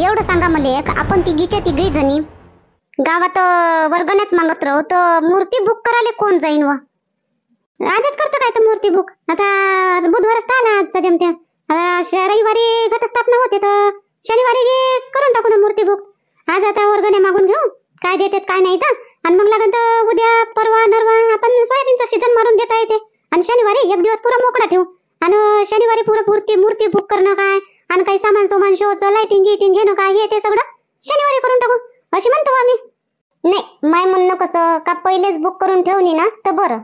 एवढं सांगा मला एक आपण तिघीच्या तिघी जणी गावात वर्गण्याच मागत राहू तर मूर्ती बुक करायला कोण जाईन व आजच करतो काय तर मूर्ती बुक आता बुधवारच तर आला आजचा जमत्या आता रविवारी घटस्थापना होते तर शनिवारी करून टाकू ना मूर्ती बुक आज आता वर्गणे मागून घेऊ काय देतात काय नाही तर आणि मग लागेल तर उद्या परवा नरवा आपण सोयाबीनचं सीझन मारून देता येते आणि शनिवारी एक दिवस पुरा मोकळा ठेवू आणि शनिवारी पुरं मूर्ती मूर्ती बुक करणं काय आणि काही सामान सोमान शोच लाईटिंग गिटिंग घेणं काय हे ते सगळं शनिवारी करून टाकू अशी म्हणतो आम्ही नाही माय म्हणणं कसं का पहिलेच बुक करून ठेवली ना तर बरं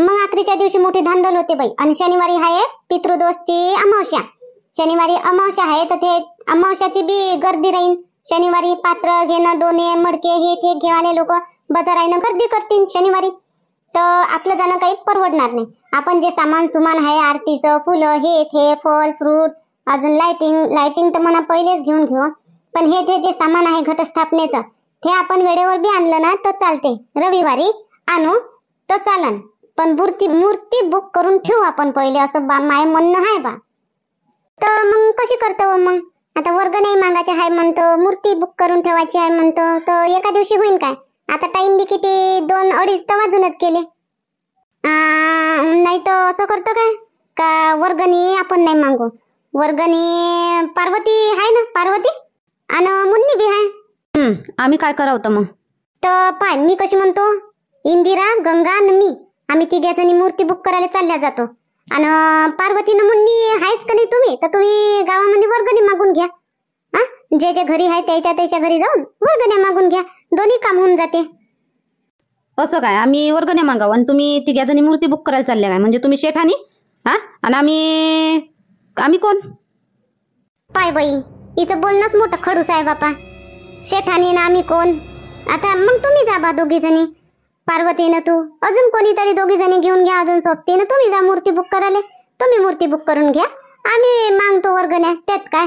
मग आखरीच्या दिवशी मोठी धांदल होते बाई आणि शनिवारी आहे पितृदोषची अमावस्या शनिवारी अमावस्या आहे तर ते अमावस्याची बी गर्दी राहीन शनिवारी पात्र घेणं डोने मडके हे ते घेवाले लोक आहे गर्दी करतील शनिवारी तर आपलं जाणं काही परवडणार नाही आपण जे सामान सुमान आहे आरतीचं फुलं हे ते फल फ्रूट अजून लाइटिंग लाइटिंग तर म्हणा पहिलेच घेऊन घेऊ पण हे जे जे सामान आहे घटस्थापनेचं ते आपण वेळेवर बी आणलं ना तर चालते रविवारी आणू तर चालन पण मूर्ती मूर्ती बुक करून ठेवू आपण पहिले असं बा माय म्हणणं आहे बा तर मग कशी करतो मग आता वर्ग नाही मागायचे आहे म्हणतो मूर्ती बुक करून ठेवायची आहे म्हणतो तर एका दिवशी होईल काय आता टाइम बी किती दोन अडीच तर वाजूनच केले नाही तर असं करतो काय का वर्गणी आपण नाही मागू वर्गणी पार्वती आहे ना पार्वती आणि मुन्नी बी आहे आम्ही काय करावं मग तर पाय मी कशी म्हणतो इंदिरा गंगा आणि मी आम्ही तिघ्याजणी मूर्ती बुक करायला चालल्या जातो आणि पार्वती न मुन्नी आहेच का नाही तुम्ही तर तुम्ही गावामध्ये वर्गणी मागून घ्या हा जे जे घरी आहे त्याच्या त्याच्या घरी जाऊन वर्गण्या मागून घ्या दोन्ही काम होऊन जाते असं काय आम्ही वर्गण्या मागावं आणि तुम्ही तिघ्याजणी मूर्ती बुक करायला चालल्या काय म्हणजे तुम्ही शेठानी हा आणि आम्ही आम्ही कोण पाय बाई हिचं बोलणंच मोठं खडूस आहे बापा शेठानी ना आम्ही कोण आता मग तुम्ही जा बा दोघी जणी पार्वती ना तू अजून कोणीतरी दोघी जणी घेऊन घ्या अजून सोबती ना तुम्ही जा मूर्ती बुक करायला तुम्ही मूर्ती बुक करून घ्या आम्ही मागतो न्या त्यात काय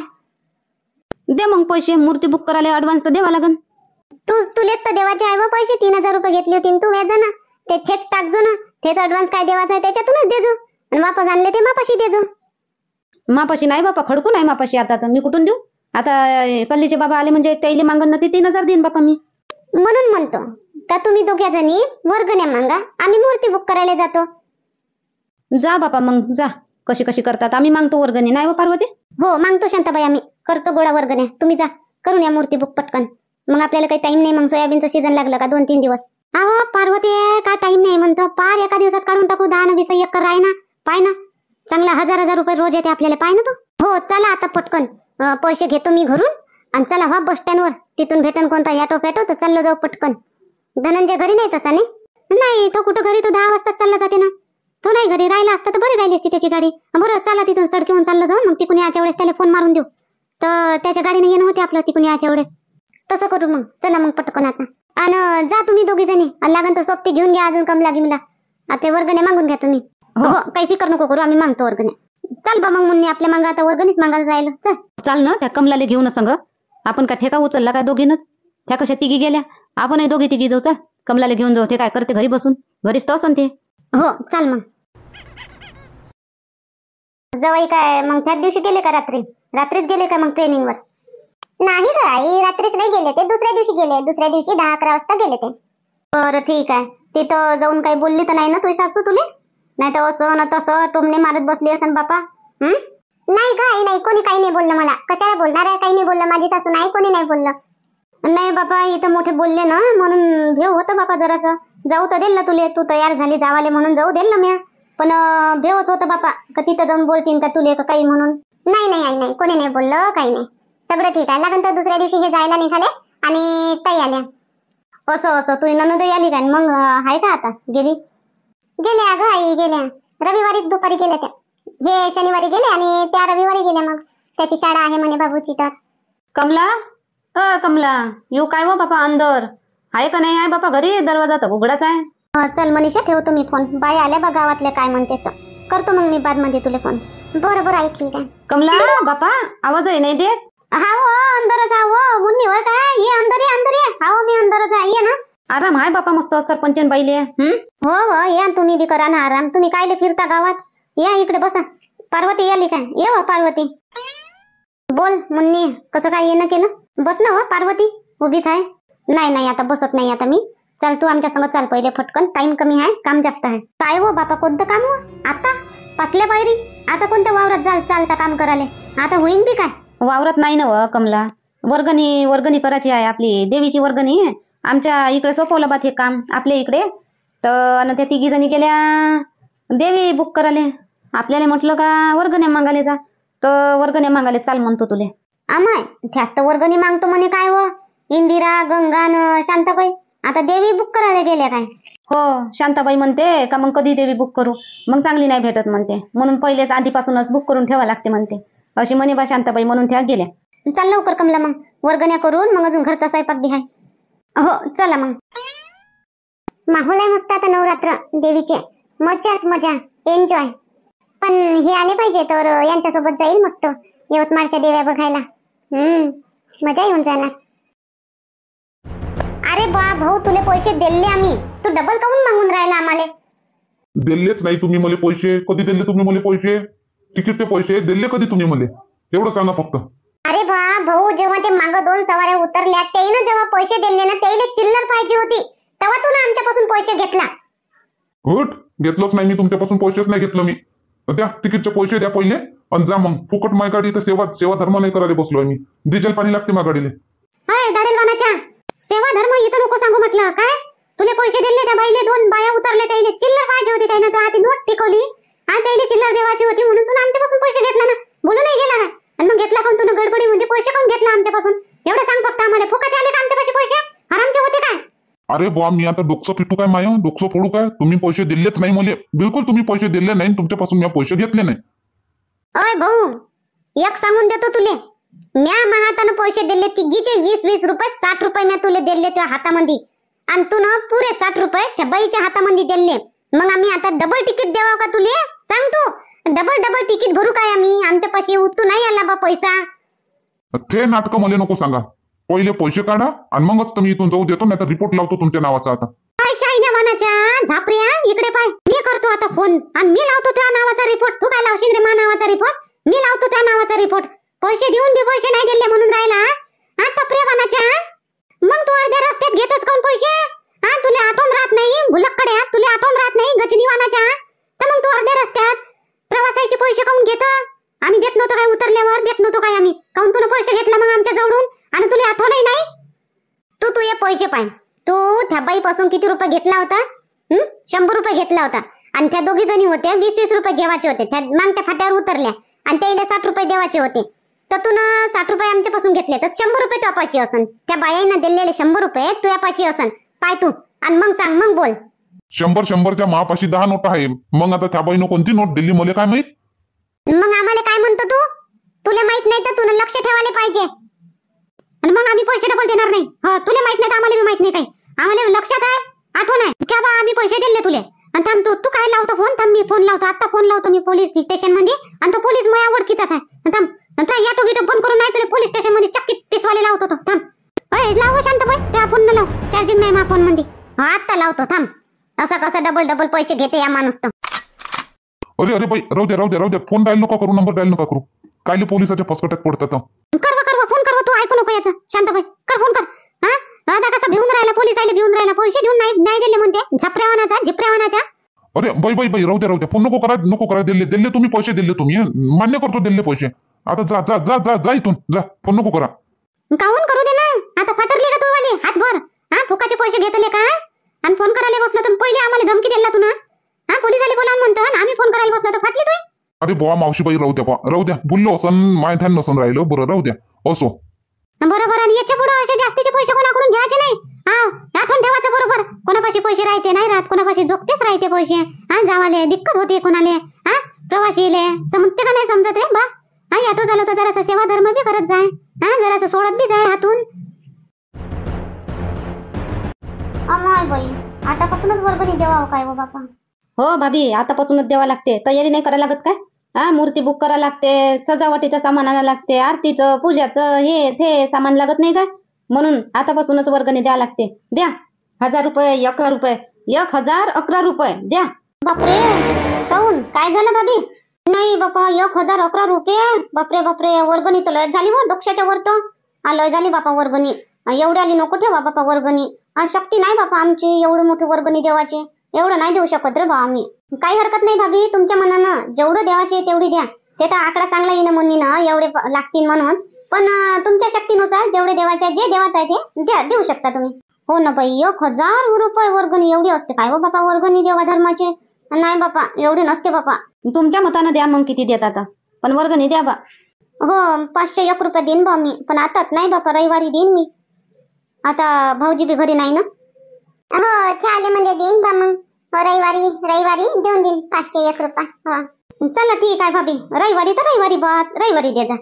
दे मग पैसे मूर्ती बुक करायला ऍडव्हान्स तर द्यावा लागन तू तुलेच तर देवाचे आहे पैसे तीन हजार रुपये घेतले होते तू व्याजा ना ते थेच टाकजो ना थेच ऍडव्हान्स काय देवाचा आहे त्याच्यातूनच देजो आणि वापस आणले ते मापाशी देजो मापाशी नाही बापा खडकू नाही मापाशी आता मी कुठून देऊ आता पल्लीचे बाबा आले म्हणजे त्याले मागण तीन हजार देईन बापा मी म्हणून म्हणतो का तुम्ही दोघ्या जणी वर्गण्या मागा आम्ही मूर्ती बुक करायला जातो जा बापा मग जा कशी कशी करतात आम्ही मागतो वर्गणी नाही हो पार्वती हो मागतो शांताबाई आम्ही करतो गोळा वर्गण्या तुम्ही जा करून या मूर्ती बुक पटकन मग आपल्याला काही टाइम नाही मग सोयाबीनचं सीझन लागलं का दोन तीन दिवस अहो पार्वती काय टाइम नाही म्हणतो पार एका दिवसात काढून टाकू दहा वीस कर राही ना पाय ना चांगला हजार हजार रुपये रोज येते आपल्याला पाय ना तू हो चला आता पटकन पैसे घेतो मी घरून आणि चला हो बस वर तिथून भेटन कोणता ऑटो फेटो तर चाललो जाऊ पटकन धनंजय घरी नाही तसा नाही नाही तो कुठं घरी तो दहा वाजता चालला जाते ना तो नाही घरी राहिला असता तर बरी राहिली असती त्याची गाडी बरं चला तिथून सडक येऊन चाललो जाऊ मग तिकून याच्या वेळेस त्याला फोन मारून देऊ तर त्याच्या गाडीने येणं होते आपलं तिकून याच्या वेळेस तसं करू मग चला मग पटकन आता आणि जा तुम्ही दोघी जणी लागन तर सोबती घेऊन घ्या अजून कमला मला आता वर्गने मागून घ्या तुम्ही हो काही फिकर नको करू आम्ही मागतो वर्गणी चल बा मग मुन्नी आपल्या मागं आता वर्गणीच मागायला जायला चल चाल ना त्या कमलाले घेऊन संग आपण का ठेका उचलला काय दोघीनच त्या कशा तिघी गेल्या आपण दोघी तिघी जाऊ चल कमलाले घेऊन जाऊ ते काय करते घरी बसून घरीच तर ते हो चाल मग जवाई काय मग त्याच दिवशी गेले का रात्री रात्रीच गेले का मग ट्रेनिंगवर नाही का आई रात्रीच नाही गेले ते दुसऱ्या दिवशी गेले दुसऱ्या दिवशी दहा अकरा वाजता गेले ते बरं ठीक आहे तिथं जाऊन काही बोलली तर नाही ना तुझी सासू तुले नाही तर असं ना तसं टोमणे मारत बसली असन बापा हम्म नाही काही नाही कोणी काही नाही बोललं मला कशाला बोलणार आहे काही नाही बोललं माझी सासू नाही कोणी नाही बोललं नाही बापा इथं मोठे बोलले ना म्हणून भेव होतं बापा जरास जाऊ तर देल ना तुले तू तयार झाली जावाले म्हणून जाऊ देल ना म्या पण भेवच होतं बापा का तिथं जाऊन बोलतीन का तुले का काही म्हणून नाही नाही आई नाही कोणी नाही बोललं काही नाही सगळं ठीक आहे लागन तर दुसऱ्या दिवशी हे जायला निघाले आणि ताई आल्या असं असं तुझी ननद आली काय मग आहे का आता गेली गेल्या अगं आई गेल्या रविवारीच दुपारी गेल्या त्या हे शनिवारी गेले आणि त्या रविवारी गेल्या मग त्याची शाळा आहे म्हणे बाबूची तर कमला अ कमला यू काय हो बापा अंदर आहे का नाही आहे बापा घरी दरवाजा तर उघडाच आहे चल मनीषा ठेवतो मी फोन बाई आल्या बा गावातल्या काय म्हणते तर करतो मग मी बाद मध्ये तुला फोन बरं बरं आई ठीक आहे कमला बापा आवाज आहे नाही देत हा हो अंदरच हा हो मुन्नी काय ये अंदर ये अंदर ये हा हो, मी अंदरच आहे ये ना आराम आहे बापा मस्त सरपंच बाईले हो हो या तुम्ही बी करा ना आराम तुम्ही कायले फिरता गावात या इकडे बसा पार्वती आली काय ये हो पार्वती बोल मुन्नी कसं काय येणं केलं बस ना हो पार्वती उभीच आहे नाही नाही आता बसत नाही आता मी चल तू आमच्या समोर चाल पहिले फटकन टाइम कमी आहे काम जास्त आहे काय हो बापा कोणतं काम हो आता पासल्या पायरी आता कोणत्या वावरात जाल चालता काम कराले आता होईन बी काय वावरात नाही ना व कमला वर्गणी वर्गणी करायची आहे आपली देवीची वर्गणी आमच्या इकडे सोपवलं बात हे काम आपल्या इकडे तर आणि त्या तिघी जणी गेल्या देवी बुक कराले आपल्याला म्हटलं का वर्गण्या मागायला जा तर वर्गण्या मागायला चाल म्हणतो तुले आमाय जास्त वर्गणी मागतो म्हणे काय व इंदिरा गंगा न शांताबाई आता देवी बुक करायला गेल्या काय हो शांताबाई म्हणते का मग कधी देवी बुक करू मग चांगली नाही भेटत म्हणते म्हणून पहिलेच आधीपासूनच बुक करून ठेवा लागते म्हणते अशी म्हणे बा शांताबाई म्हणून त्या गेल्या चाल लवकर कमला मग वर्गण्या करून मग अजून घरचा स्वयंपाक बी अहो चला मग माहोल आहे मस्त आता नवरात्र देवीचे मजाच मजा एन्जॉय पण हे आले पाहिजे तर यांच्यासोबत जाईल मस्त यवतमाळच्या देव्या बघायला हम्म मजा येऊन जाणार अरे बा भाऊ तुले पैसे दिले आम्ही तू डबल काऊन मागून राहिला आम्हाला दिलेच नाही तुम्ही मला पैसे कधी दिले तुम्ही मला पैसे तिकीटचे पैसे दिले कधी तुम्ही मला एवढं सांगा फक्त अरे बा भाऊ जेव्हा ते मागं दोन सवाऱ्या उतरल्या त्याने जेव्हा पैसे दिले ना त्याला चिल्लर पाहिजे होती तेव्हा तू ना आमच्यापासून पैसे घेतला घुट घेतलोच नाही मी तुमच्यापासून पैसेच नाही घेतलो मी त्या तिकीटचे पैसे द्या पहिले आणि जा मग फुकट माय गाडी सेवा सेवा धर्म नाही करायला बसलो मी डिझेल पाणी लागते माझ्या गाडीला हाय सेवा धर्म इथं नको सांगू म्हटलं काय तुले पैसे दिले त्या बाईले दोन बाया उतरले त्याले चिल्लर पाहिजे होती त्याने तू आधी नोट टिकवली आणि त्याला चिल्लर देवाची होती म्हणून तू आमच्यापासून पैसे घेतला ना बोलू नाही गेला ना आणि मग घेतला कोण तू गडबडी म्हणजे पैसे कोण घेतला आमच्यापासून एवढं सांग फक्त आम्हाला फुकट आले का पैसे आरामचे होते काय अरे बुवा मी आता डोकसं पिटू काय माय डोकसं फोडू काय तुम्ही पैसे दिलेच नाही मुले बिलकुल तुम्ही पैसे दिले नाही तुमच्यापासून मी पैसे घेतले नाही अय भाऊ एक सांगून देतो तुले म्या महातानं पैसे दिले तिघीचे वीस वीस रुपये साठ रुपये म्या तुले दिले त्या हातामध्ये आणि तू ना पुरे साठ रुपये त्या बाईच्या हातामध्ये दिले मग आम्ही आता डबल तिकीट देवा का तुले सांग तू डबल डबल तिकीट भरू काय आम्ही आमच्या पाशी उतू नाही आला बा पैसा ते नाटक मला नको सांगा पहिले पैसे काढा आणि मगच तुम्ही इथून जाऊ देतो नाही तर रिपोर्ट लावतो तुमच्या नावाचा आता काय झापऱ्या इकडे पाय मी करतो आता फोन आणि मी लावतो त्या नावाचा रिपोर्ट तू काय लावशील रे मा नावाचा रिपोर्ट मी लावतो त्या नावाचा रिपोर्ट पैसे देऊन बी पैसे नाही दिले म्हणून राहिला हा टपऱ्या वानाच्या मग तू अर्ध्या रस्त्यात घेतोच कोण पैसे हा तुला आठवण राहत नाही भुलक्कडे तुला आठवण राहत नाही गचनी वानाच्या पैसे काऊन आम्ही देत नव्हतो काय उतरल्यावर देत नव्हतो काय आम्ही काऊन तुला पैसे घेतला मग आमच्या जवळून आणि तुला आठवणही नाही तू तू ये पैसे पाय तू त्या बाईपासून किती रुपये घेतला होता शंभर रुपये घेतला होता आणि त्या दोघी जणी होत्या वीस वीस रुपये देवाचे होते त्या मागच्या फाट्यावर उतरल्या आणि त्याला साठ रुपये देवाचे होते तर तू ना साठ रुपये आमच्यापासून घेतले तर शंभर रुपये तू अपाशी असन त्या बाईनं दिलेले शंभर रुपये तू अपाशी असन पाय तू आणि मग सांग मग बोल शंभर शंभरच्या मापाशी दहा नोट आहे मग आता त्या बाईनं कोणती नोट दिली मला काय माहित मग आम्हाला काय म्हणतो तू तुला माहित नाही तर तुला लक्ष ठेवायला पाहिजे आणि मग आम्ही पैसे डबल देणार नाही हो तुला माहित नाही तर आम्हाला माहित नाही काही आम्हाला लक्षात आहे आठवण आहे की बा आम्ही पैसे दिले तुले आणि थांब तू काय लावतो फोन थांब मी फोन लावतो आता फोन लावतो मी पोलीस स्टेशन मध्ये आणि तो पोलीस मुळे आवडकीचा काय थांब या बिटो बंद करून नाही तुला पोलीस स्टेशन मध्ये चक्की पिसवाले लावतो तो थांब अय लाव शांत पण त्या फोन लाव चार्जिंग नाही मा फोन मध्ये आता लावतो थांब असं कसं डबल डबल पैसे घेते या माणूस तर अरे अरे बाई राहू दे राहू दे राहू दे फोन डायल नको करू नंबर डायल नको करू कायले पोलिसाच्या फसकट्यात पडतात कर बा, कर फोन कर तू ऐकू नको याचं शांताबाई कर फोन कर हा आता कसा भिवून राहिला पोलीस आले घेऊन राहिला पैसे देऊन नाही नाही दिले म्हणते झपऱ्यावानाचा झिपऱ्यावानाचा अरे बाई बाई बाई राहू दे राहू दे फोन नको करा नको करा दिले दिले तुम्ही पैसे दिले तुम्ही हं? मान्य करतो दिले पैसे आता जा जा जा जा जा इथून जा फोन नको करा का काहून करू दे ना आता फाटरले का तू वाले हातभर हा फुकाचे पैसे घेतले का आणि फोन करायला बसलो तर पहिले आम्हाला धमकी दिला तू ना हा कोणी झाले बोला म्हणतो ना आम्ही फोन करायला बसलो तर फाटली तुम्ही अरे मावशी मावशीबाई राहू द्या बा राहू द्या बोललो असं माय ध्यान नसून राहिलो बरं राहू द्या असो बरोबर आणि याच्या पुढे असे जास्तीचे पैसे कोणाकडून घ्यायचे नाही हा आठवण ठेवायचं बरोबर कोणापाशी पैसे राहते नाही राहत कोणापाशी झोपतेच राहते पैसे हा जावाले दिक्कत होते कोणाले हा येले समजते का नाही समजत रे बा हा झालं तर जरासा सेवा धर्म बी करत जाय हा जरासा सोडत बी जाय हातून अमोल बाई आता आतापासूनच बरोबर देवा काय हो बाबा हो भाभी आतापासूनच द्यावा लागते तयारी नाही करायला लागत काय हा मूर्ती बुक करायला लागते सजावटीचं सामान आणायला लागते आरतीचं पूजाचं हे ते सामान लागत नाही काय म्हणून आतापासूनच वर्गणी द्यावं लागते द्या हजार रुपये अकरा रुपये एक हजार अकरा रुपये द्या बापरे काऊन काय झालं भाभी नाही बापा एक हजार अकरा रुपये बापरे बापरे वर्गणी तर लय झाली व हो, डोक्याच्या वर तर लय झाली बापा वर्गणी आली नको ठेवा बापा वर्गणी शक्ती नाही बापा आमची एवढी मोठी वर्गणी देवाची एवढं नाही देऊ शकत रे बा आम्ही काही हरकत नाही भाभी तुमच्या मनानं जेवढं देवाचे तेवढी द्या ते तर आकडा चांगला येईन मुन्नीनं एवढे लागतील म्हणून पण तुमच्या शक्तीनुसार जेवढे देवाचे जे देवाचं आहे ते द्या देऊ शकता तुम्ही हो ना बाई एक हजार रुपये वर्गणी एवढी असते काय हो बापा वर्गणी देवा धर्माचे नाही बापा एवढी नसते बापा तुमच्या मतानं द्या मग किती देत आता पण वर्गणी द्या बा हो पाचशे एक रुपये देईन बा मी पण आताच नाही बापा रविवारी देईन मी आता भाऊजी बी घरी नाही ना हो चालेल म्हणजे देईन बा मग हो, रविवारी रविवारी देऊन देईन पाचशे एक रुपया हा हो. चला ठीक आहे भाभी रविवारी तर रविवारी बस रविवारी दे जा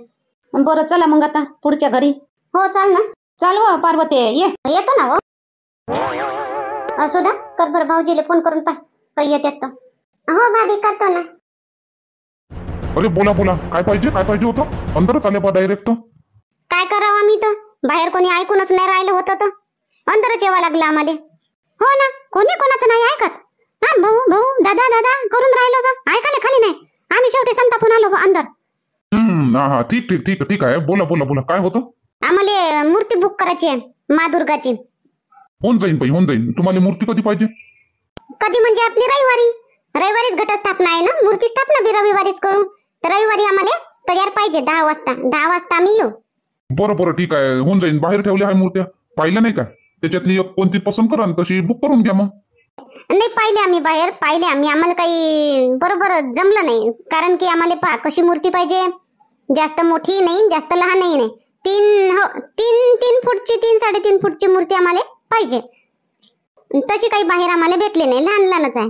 बरं चला मग आता पुढच्या घरी हो चल ना चाल व पार्वती ये येतो ना हो सुधा कर बरं भाऊजीला फोन करून पाह काही येत तर हो भाभी करतो ना अरे बोला बोला काय पाहिजे काय पाहिजे होतं अंतरच आले पा डायरेक्ट काय करावं मी तर बाहेर कोणी ऐकूनच नाही राहिलं होतं तर अंतरच यावं लागलं आम्हाला हो ना कोणी कोणाचं नाही ऐकत हा भाऊ भाऊ दादा दादा करून राहिलो का ऐकायला खाली नाही आम्ही शेवटी संता आलो बा अंदर ठीक ठीक ठीक ठीक आहे बोला बोला बोला काय होतं आम्हाला मूर्ती बुक करायची आहे मा दुर्गाची होऊन जाईन पाहिजे होऊन जाईन तुम्हाला मूर्ती कधी पाहिजे कधी म्हणजे आपली रविवारी रविवारीच घटस्थापना आहे ना मूर्ती स्थापना बी रविवारीच करू तर रविवारी आम्हाला तयार पाहिजे दहा वाजता दहा वाजता आम्ही येऊ बरं बरं ठीक आहे होऊन जाईन बाहेर ठेवल्या आहे मूर्त्या पाहिल्या नाही का त्याच्यातली कोणती पसंत करा तशी बुक करून घ्या मग नाही पाहिले आम्ही बाहेर पाहिले आम्ही आम्हाला काही बरोबर जमलं नाही कारण की आम्हाला पहा कशी मूर्ती पाहिजे जास्त मोठी नाही जास्त लहानही नाही तीन हो तीन तीन फूटची तीन साडेतीन फूटची मूर्ती आम्हाला पाहिजे तशी काही बाहेर आम्हाला भेटली नाही लहान लहानच आहे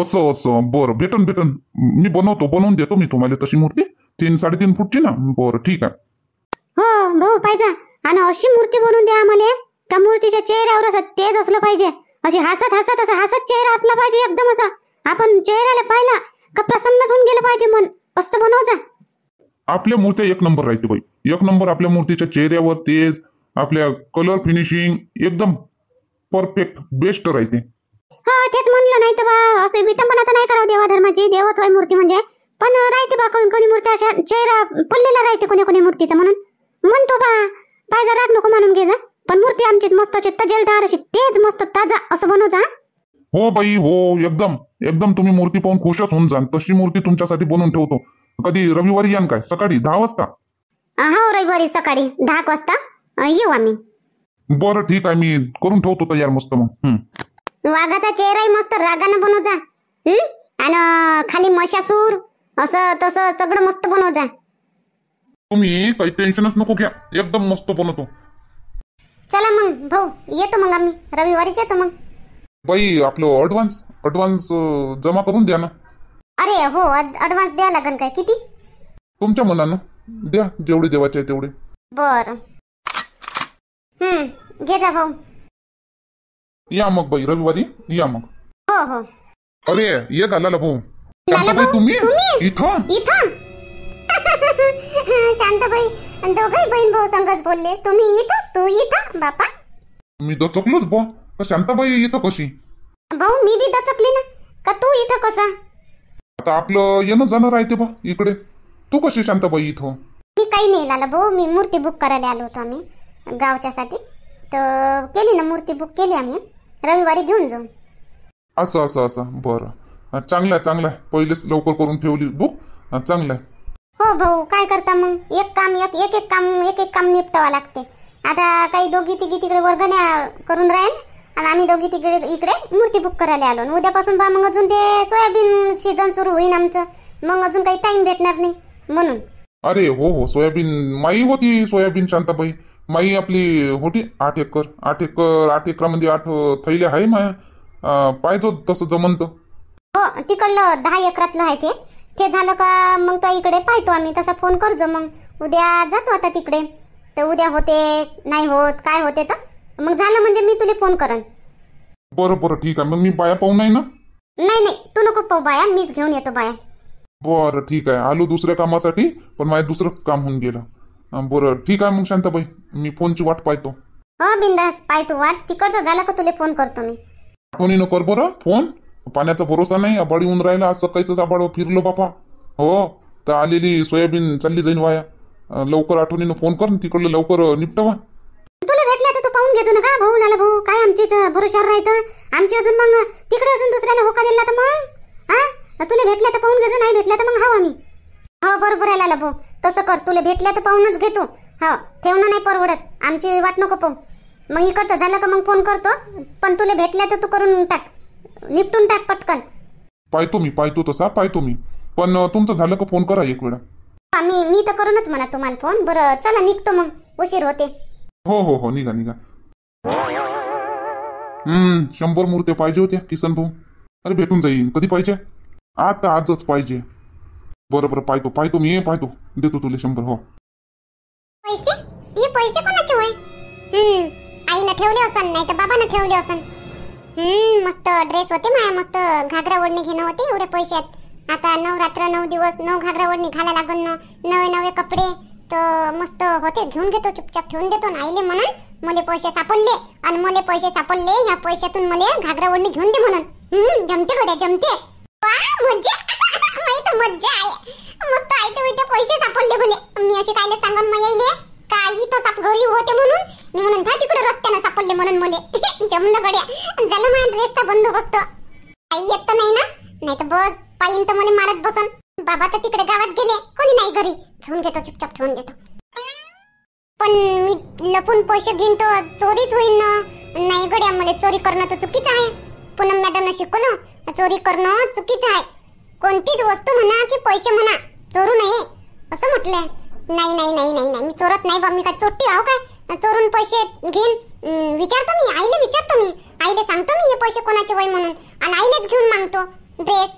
असो असो बरं भेटून भेटन मी बनवतो बनवून देतो मी तुम्हाला तशी मूर्ती तीन साडेतीन फूटची ना बरं ठीक आहे हो भाऊ पाहिजे आणि अशी मूर्ती बनवून द्या आम्हाला त्या मूर्तीच्या चेहऱ्यावर असं तेज असलं पाहिजे अशी हसत हसत असं हसत चेहरा असला पाहिजे एकदम असा आपण चेहऱ्याला पाहिला का प्रसन्न होऊन गेलं पाहिजे मन असं बनवजा आपल्या मूर्ती एक नंबर राहते बाई एक नंबर आपल्या मूर्तीच्या चेहऱ्यावर तेज आपल्या कलर फिनिशिंग एकदम परफेक्ट बेस्ट राहते हा हो, तेच म्हणलं नाही तर बा असे विटंबना तर नाही करावं देवा धर्माची देवत होय मूर्ती म्हणजे पण राहते बा कोणी कोणी मूर्ती अशा चेहरा पडलेला राहते कोणी कोणी मूर्तीचा म्हणून म्हणतो बा पाहिजे राग नको म्हणून घे पण मूर्ती आमची मस्त तजेलदार अशी तेज मस्त ताजा असं बनव जा हो बाई हो एकदम एकदम तुम्ही मूर्ती पाहून खुशच होऊन जा तशी मूर्ती तुमच्यासाठी बनवून ठेवतो कधी रविवारी यान काय सकाळी दहा वाजता हो रविवारी सकाळी दहा वाजता येऊ आम्ही बर ठीक आहे मी करून ठेवतो तयार मस्त मग हं. वाघाचा चेहरा मस्त रागानं बनव जा आणि खाली मशासूर असं तस सगळं मस्त जा तुम्ही काही टेन्शनच नको घ्या एकदम मस्त बनवतो चला मग भाऊ येतो मग आम्ही रविवारीच येतो मग बाई आपलं अडव्हान्स अडवान्स जमा करून द्या ना अरे हो अडव्हान्स द्या लागन काय किती तुमच्या मनानं द्या जेवढे देवाचे आहे तेवढे बर हम्म घे जा भाऊ या मग बाई रविवारी या मग हो हो अरे ये लाला भाऊ लाला भाऊ, तुम्ही तुम्ही? इथं इथं भाई दोघही बहीण भाऊ संगच बोलले तुम्ही इथं तू इथं बापा मी दचकलोच बो शांताबाई येतो कशी भाऊ मी बी दचकली ना का तू इथं कसा आता आपलं येणं जाणं राहते बा इकडे तू कशी शांताबाई इथं मी काही नाही लाला भाऊ मी मूर्ती बुक करायला आलो होतो आम्ही साठी तर केली ना मूर्ती बुक केली आम्ही रविवारी घेऊन जाऊ असं असं असं बरं चांगलं आहे चांगलं पहिलेच लवकर करून ठेवली बुक चांगलं हो भाऊ काय करता मग एक काम एक एक एक काम एक एक काम निपटावा लागते आता काही दोघी तिघी तिकडे वर्गण्या करून राहील आणि आम्ही दोघी तिकडे इकडे मूर्ती बुक करायला आलो आणि उद्यापासून बा मग अजून ते सोयाबीन सीझन सुरू होईन आमचं मग अजून काही टाइम भेटणार नाही म्हणून अरे हो हो सोयाबीन माई होती सोयाबीन शांताबाई माई आपली होती आठ एकर आठ एकर आठ एकरामध्ये म्हणजे आठ थैल्या आहे माया पाहिजे तसं जमंत हो तिकडलं दहा एकरातलं आहे ते ते झालं का मग तो इकडे पाहतो आम्ही तसा फोन करजो मग उद्या जातो आता तिकडे तर उद्या होते नाही होत काय होते तर मग झालं म्हणजे मी तुला फोन करन बरं बरं ठीक आहे मग मी बाया पाहू नाही ना नाही नाही तू नको पाहू बाया मीच घेऊन येतो बाया बरं ठीक आहे आलो दुसऱ्या कामासाठी पण माझं दुसरं काम होऊन गेलं बरं ठीक आहे मग शांताबाई मी फोनची वाट पाहतो हो बिंदास पाहतो वाट तिकडचं झालं का तुला फोन करतो मी आठवणी नको बरं फोन पाण्याचा भरोसा नाही आबाड येऊन राहिला असं सकाळीच आबाड फिरलो बापा हो तर आलेली सोयाबीन चालली जाईन वाया लवकर आठवणीनं फोन कर न तिकडलं लवकर निपटवा तुला भेटला तर तू पाहून घेतो ना का भाऊ आला भाऊ काय आमचीच अं, भरोशावर राहतं आमची अजून मग तिकडे अजून दुसऱ्याला होका दिला तर मग हा तुला भेटला तर पाहून घेतो नाही भेटला तर मग हाव आम्ही हो बरोबर आहे लाला भाऊ तसं कर तुला भेटला तर पाहूनच घेतो हो ना नाही परवडत आमची वाट नको प मग इकडचं झालं का मग फोन करतो पण तुला भेटला तर तू करून टाक निपटून टाक पटकन पाहतो मी पाहतो तसा पाहतो मी पण तुमचं झालं का फोन करा एक वेळा मी मी तर करूनच म्हणा तुम्हाला फोन बरं चला निघतो मग उशीर होते हो हो हो निघा निघा हम्म शंभर मूर्त्या पाहिजे होत्या किसन भाऊ अरे भेटून जाईन कधी पाहिजे आता आजच पाहिजे बरं बरं पाहतो पाहतो मी पाहतो देतो तुला शंभर हो पैसे हे पैसे कोणाचे होय आई आईनं ठेवले असन नाही तर बाबानं ठेवले असन मस्त ड्रेस होते माया मस्त घागरा ओढणी घेणं होते एवढे पैशात आता नऊ रात्र नऊ दिवस नऊ घागरा ओढणी घाला लागून नवे नवे कपडे तर मस्त होते घेऊन घेतो चुपचाप ठेवून देतो आईले म्हणून मले पैसे सापडले आणि मले पैसे सापडले या पैशातून मले घागरा ओढणी घेऊन दे म्हणून जमते कुठे जमते माहित मज्जा आयते पैसे सापडले म्हणे मी असे कायले सांगून मग यायले काही तो साप घरी होते म्हणून मी म्हणून था तिकडे रस्त्यानं सापडले म्हणून मुले जमलं गड्या झालं माझ्या ड्रेसचा बंदोबस्त आई येत तर नाही ना नाही तर बस पायीन तर मला मारत बसन बाबा तर तिकडे गावात गेले कोणी नाही घरी ठेवून घेतो चुपचाप ठेवून घेतो पण मी लपून पैसे घेईन तो चोरीच होईल ना नाही गड्या मला चोरी करणं तर चुकीच आहे मॅडम मॅडमनं शिकवलं चोरी करणं चुकीचं आहे कोणतीच वस्तू म्हणा की पैसे म्हणा चोरू नये असं म्हटलंय नाही नाही नाही नाही नाही मी चोरत नाही बा मी काय चोरती आहो काय चोरून पैसे घेईन विचारतो मी आईला विचारतो मी आईला सांगतो मी हे पैसे कोणाचे वय म्हणून आणि आईलाच घेऊन मागतो ड्रेस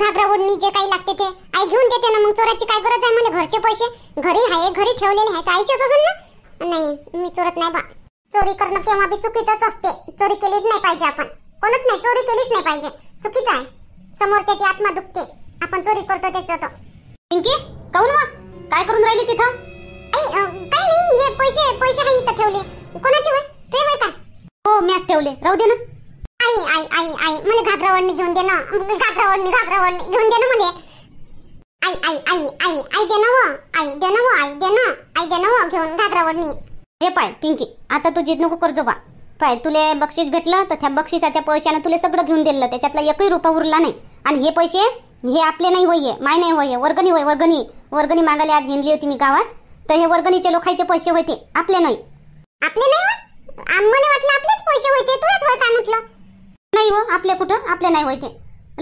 घागरा ओढणी जे काही लागते ते आई घेऊन देते ना मग चोराची काय गरज आहे मला घरचे पैसे घरी आहे घरी ठेवलेले आहेत आईचेच ना नाही मी चोरत नाही बा चोरी करणं केव्हा बी चुकीचंच असते चोरी केलीच नाही पाहिजे आपण कोणच नाही चोरी केलीच नाही पाहिजे चुकीच आहे समोरच्याची आत्मा दुखते आपण चोरी करतो त्याच्यात काय करून राहिली तिथं काय नाही हे पैसे पैसे काही इथं ठेवले कोणाचे होय ते होय का हो मॅच ठेवले राहू दे ना आई आई आई आई मला घागरावडणी घेऊन दे ना घागरावडणी घागरावडणी घेऊन दे ना मला आई आई आई आई दे ना हो आई दे ना हो आई दे ना आई दे ना हो, घेऊन घागरावडणी हे पाय पिंकी आता तू जिद नको करजो बा पाय तुले बक्षीस भेटलं तर त्या बक्षिसाच्या पैशाने तुले सगळं घेऊन दिलं त्याच्यातला एकही रुपा उरला नाही आणि हे पैसे हे आपले नाही होईये माय नाही होईये वर्गणी होय वर्गणी वर्गणी मागायला आज हिंडली होती मी गावात तर हे वर्गणीचे लोकांचे पैसे होते आपले नाही आपले नाही आम्हाला वाटलं आपलेच पैसे होते तुलाच होय का म्हटलं नाही हो आपले कुठं आपले नाही होते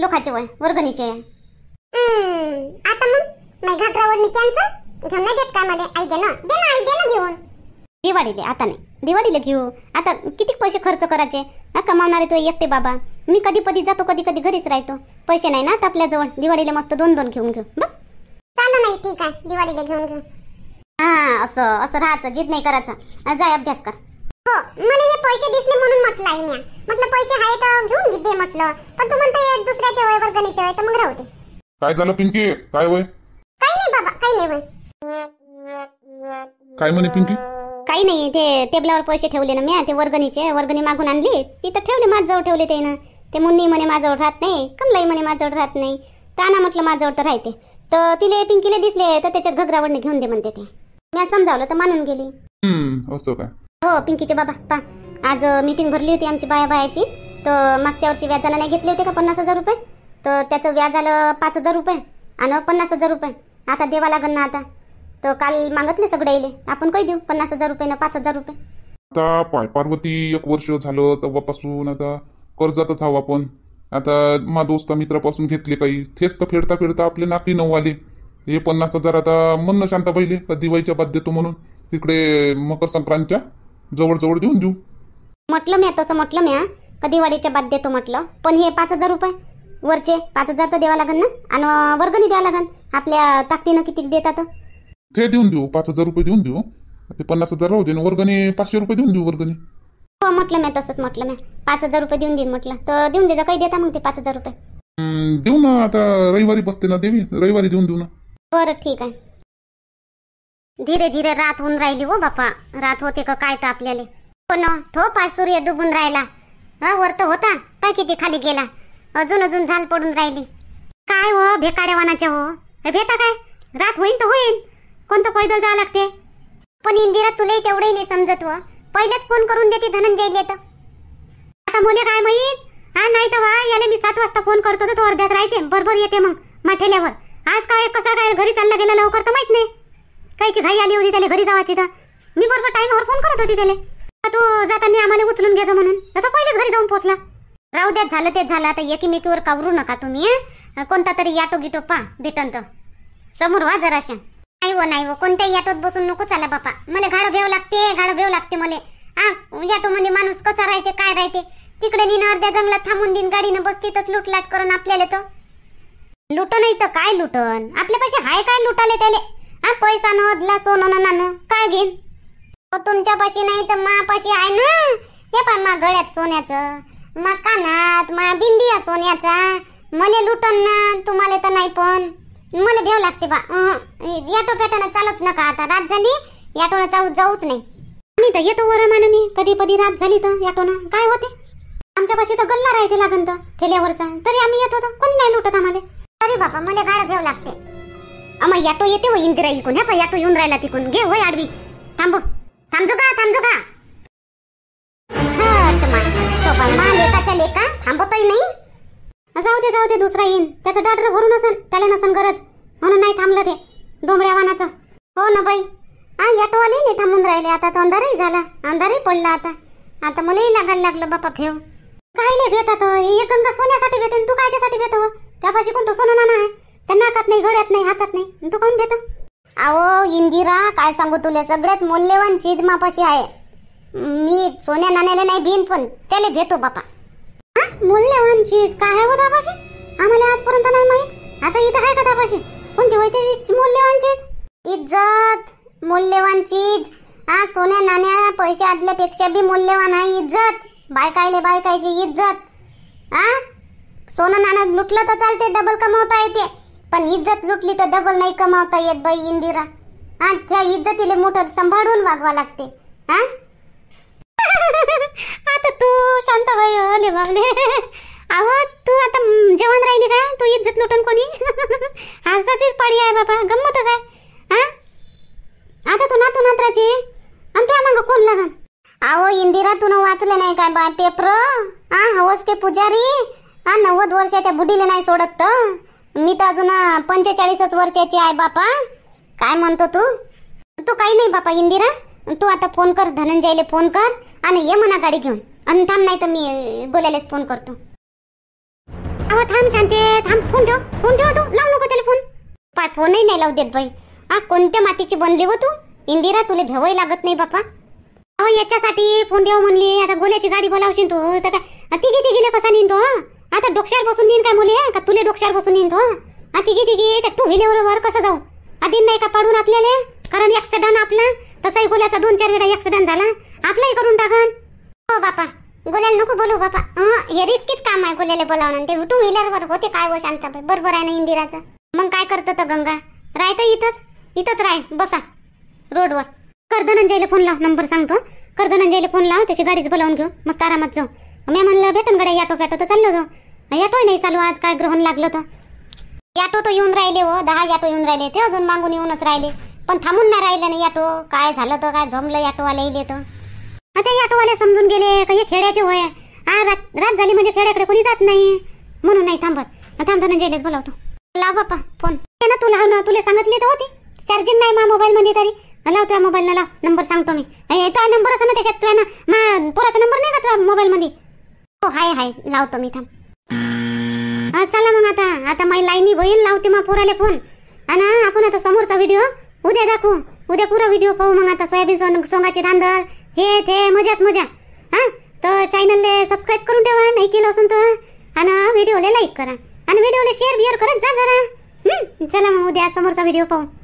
लोकांचे वय वर्गणीचे आता मग नाही कॅन्सल घेऊन नाही देत काय मला आई दे ना दे ना आई दे ना घेऊन दिवाळीले आता नाही दिवाळीला घेऊ आता किती पैसे खर्च करायचे हा कमावणारे तो एकटे बाबा मी कधी कधी जातो कधी कधी घरीच राहतो पैसे नाही ना आता आपल्याजवळ दिवाळीला मस्त दोन दोन घेऊन घेऊ बस चालू नाही ठीक आहे दिवाळीला घेऊन घेऊ हा असं असं राहायचं जीत नाही करायचं जाय अभ्यास कर हो मला हे पैसे दिसले म्हणून म्हटलं आई म्या म्हटलं पैसे आहे तर घेऊन घेते म्हटलं पण तू म्हणते दुसऱ्याच्या वय वर्गणीच्या वय तर मग राहू काय झालं पिंकी काय वय काही नाही बाबा काही नाही वय काय म्हणे पिंकी काही नाही ते टेबलावर पैसे ठेवले ना मी ते वर्गणीचे वर्गणी मागून आणली तिथं ठेवले माझ्याजवळ ठेवले ते ना ते मुन्नी म्हणे माझ्याजवळ राहत नाही कमलाई म्हणे माझ्याजवळ राहत नाही ताना म्हटलं माझ्याजवळ तर राहते तर तिले पिंकीले दिसले तर त्याच्यात घगरावडणे घेऊन दे म्हणते ते मी समजावलं तर मानून गेली असो का हो पिंकीचे बाबा पा आज मीटिंग भरली होती आमची बाया बायाची तर मागच्या वर्षी व्याजाला नाही घेतले होते का पन्नास हजार रुपये तर त्याचं व्याज आलं पाच हजार रुपये आणि पन्नास हजार रुपये आता देवा लागन ना आता तर काल मागतले सगळे येले आपण काही देऊ पन्नास हजार रुपये ना पाच हजार रुपये आता पाय पार्वती एक वर्ष झालं तेव्हापासून आता कर्जातच हवं आपण आता मा दोस्त मित्रापासून घेतले काही तेच तर फेडता फेडता आपले नाकी नऊ आले हे पन्नास हजार आता म्हणणं शांता पहिले दिवाळीच्या बाद देतो म्हणून तिकडे मकर संक्रांतच्या जवळजवळ देऊन देऊ म्हटलं म्या तसं म्हटलं म्या का दिवाळीच्या बाद देतो म्हटलं पण हे पाच हजार रुपये वरचे पाच हजार तर द्यावं लागेल ना आणि वर्गणी द्यावं लागेल आपल्या ताकदीनं किती देतात ते देऊन देऊ पाच हजार रुपये देऊन देऊ ते पन्नास हजार राहू दे आणि वर्गणी पाचशे रुपये देऊन देऊ वर्गणी हो म्हटलं म्या तसंच म्हटलं म्या पाच हजार रुपये देऊन देईन म्हटलं तर देऊन देजा काही देता मग ते पाच हजार रुपये देऊ ना आता रविवारी बसते ना देवी रविवारी देऊन देऊ ना बरं ठीक आहे धीरे धीरे रात होऊन राहिली हो बापा रात होते का काय तर आपल्याला हो तो थो सूर्य डुबून राहिला हा वर तर होता काय किती खाली गेला अजून अजून झाल पडून राहिली काय हो भेकाड्यावानाच्या हो भेटा काय रात होईन तर होईन कोणतं पैदल जावं लागते पण इंदिरा तुलाही तेवढंही नाही समजत व हो. पहिलेच फोन करून देते धनंजयले तर आता मुले काय माहीत हा नाही तर वा याला मी सात वाजता फोन करतो तर तो अर्ध्यात राहते बरोबर येते मग माठेल्यावर आज काय कसा काय घरी चालला गेला लवकर तर माहित नाही काहीची घाई आली होती त्याला घरी जावाची तर मी बरोबर टाईमवर फोन करत होती त्याला तू जाताना आम्हाला उचलून घेतो म्हणून आता पहिलेच घरी जाऊन पोहोचला राहू द्यात झालं तेच झालं आता एकीमेकीवर कावरू नका तुम्ही कोणता तरी याटो गिटो पा भेटन तर समोर वा जराशा नाही व हो, नाही व हो, कोणत्याही याटोत बसून नको चाला बापा मला घाडं भेव लागते घाडं भेव लागते मला हा याटोमध्ये माणूस कसा राहते काय राहते तिकडे निनार्ध्या जंगलात थांबून दिन गाडीनं तर लुटलाट करून आपल्याला तर लुटन इथं काय लुटन आपल्यापाशी हाय काय लुटाले त्याले हा पैसा न अदला सोनं नाणं काय घेईन तुमच्यापाशी नाही तर मापाशी आहे ना हे पण मा गळ्यात सोन्याचं मा कानात मा बिंदी सोन्याचा मले लुटन ना तुम्हाला तर नाही पण मला भेव लागते बा याटो पेटानं चालत नका आता रात झाली याटोनं जाऊ जाऊच नाही आम्ही तर येतो वर मी कधी कधी रात झाली तर याटोनं काय होते आमच्यापाशी तर गल्ला राहते लागन तर ठेल्यावरचा तरी आम्ही येत होतो कोणी नाही लुटत आम्हाला अरे बापा मला गाड घ्यावं लागते अमा याटो येते व हो इंदिरा इकून हे पण याटो येऊन राहिला तिकून घे वय आडवी थांब थांबजो का थांबजो का हट मा तो पण मा लेकाच्या लेका थांबतोय नाही जाऊ दे जाऊ दे दुसरा येईन त्याचं डाटर भरून असन त्याला नसन गरज म्हणून नाही थांबलं ते डोंबड्या वानाचं हो ना बाई हा याटोवाले नाही थांबून राहिले आता तो अंधारही झाला अंधारही पडला आता आता मलाही लागायला लागलं बापा फेव काय नाही भेटत एकंदर सोन्यासाठी भेटेन तू कायच्यासाठी भेटव त्यापाशी कोणतं सोनं नाना आहे त्यांना हातात नाही गळ्यात नाही हातात नाही तू काऊन घेतो अहो इंदिरा काय सांगू तुला सगळ्यात मौल्यवान चीज मापाशी आहे मी सोन्या नाण्याला नाही भीन पण त्याला भेटो बापा हा मूल्यवान चीज काय आहे हो दापाशी आम्हाला आजपर्यंत नाही माहित आता इथं आहे का दापाशी कोणती होती ती मूल्यवान चीज इज्जत मूल्यवान चीज हा सोन्या नाण्या पैसे आदल्यापेक्षा बी मूल्यवान आहे इज्जत बायकायले बायकायची इज्जत हा सोनं नाना लुटलं तर चालते डबल कमावता येते पण इज्जत लुटली तर डबल नाही कमावता येत बाई इंदिरा हा त्या इज्जतीले मोठं सांभाळून वागवा लागते हा आता तू शांत बाई बाबले अहो तू आता जेवण राहिली का तू इज्जत लुटून कोणी हसाचीच पडी आहे बाबा गंमतच आहे हा आता तू नातू नात्राची आणि तू आम्हाला कोण लागन अहो इंदिरा तू वाचलं नाही काय बा पेपर हा हवस के पुजारी हा नव्वद वर्षाच्या बुढीला नाही सोडत तर मी तर अजून पंचेचाळीसच वर्षाची आहे बापा काय म्हणतो तू तू काही नाही बापा इंदिरा तू आता फोन कर धनंजयले फोन कर आणि ये म्हणा गाडी घेऊन आणि थांब नाही तर मी बोलायलाच फोन करतो अहो थांब शांती थांब फोन ठेव फोन ठेव तू लावू नको त्याला फोन पाय फोनही नाही लावू देत बाई हा कोणत्या मातीची बनली व तू इंदिरा तुला भेवही लागत नाही बापा अहो याच्यासाठी फोन ठेव म्हणली आता गोल्याची गाडी बोलावशी तू तर तिघी तिघीला तिघेला कसा निंदो आता डोक्यावर बसून येईन काय मुली का तुले डोक्यावर बसून येईन तो हा तिघी तिघी त्या टू व्हीलर वर कसं जाऊ आधी नाही का पाडून आपल्याला कारण ॲक्सिडंट आपला तसाही गोल्याचा दोन चार वेळा ॲक्सिडंट झाला आपलाही करून टाकन हो बापा गोल्याला नको बोलू बापा हे रिस्कीच काम आहे गोल्याला बोलावणं ते टू व्हीलरवर होते काय व हो शांताबाई बरोबर आहे ना इंदिराचं मग काय करतो तर गंगा तर इथंच इथंच राय बसा रोडवर कर फोन लाव नंबर सांगतो कर फोन लाव त्याची गाडीच बोलावून घेऊ मस्त आरामात जाऊ मी म्हणलं भेटून गडे याटो तर चाललो होतो याटोही नाही चालू आज काय ग्रहण लागलं तर याटो तर येऊन राहिले हो दहा याटो येऊन राहिले ते अजून मागून येऊनच राहिले पण थांबून नाही राहिले ना याटो काय झालं तर काय जमलं याटोवाले येले तर आता याटोवाले समजून गेले काही खेड्याचे होय हा रात रात झाली म्हणजे खेड्याकडे कोणी जात नाही म्हणून नाही थांबत थांबताना जेलेच बोलावतो लाव बापा फोन ते ना तू लाव ना तुला सांगितली तर होती चार्जिंग नाही मा मोबाईल मध्ये तरी लाव तुझ्या मोबाईल लाव नंबर सांगतो मी तुझा नंबर असं ना त्याच्यात तुला ना मा पोराचा नंबर नाही का तुझ्या मोबाईल मध्ये हो हाय हाय लावतो मी थांब चला मग आता आता माझी लाईनी बहीण लावते मग पुराले फोन अन आपण आता समोरचा व्हिडिओ उद्या दाखवू उद्या पुरा व्हिडिओ पाहू मग आता सोयाबीन सोंगाची धांदल हे ते मजाच मजा हा तर चॅनल सबस्क्राईब करून ठेवा नाही केलं असून तर आणि व्हिडिओले लाईक करा आणि व्हिडिओला शेअर बिअर करत जा जरा चला मग उद्या समोरचा व्हिडिओ पाहू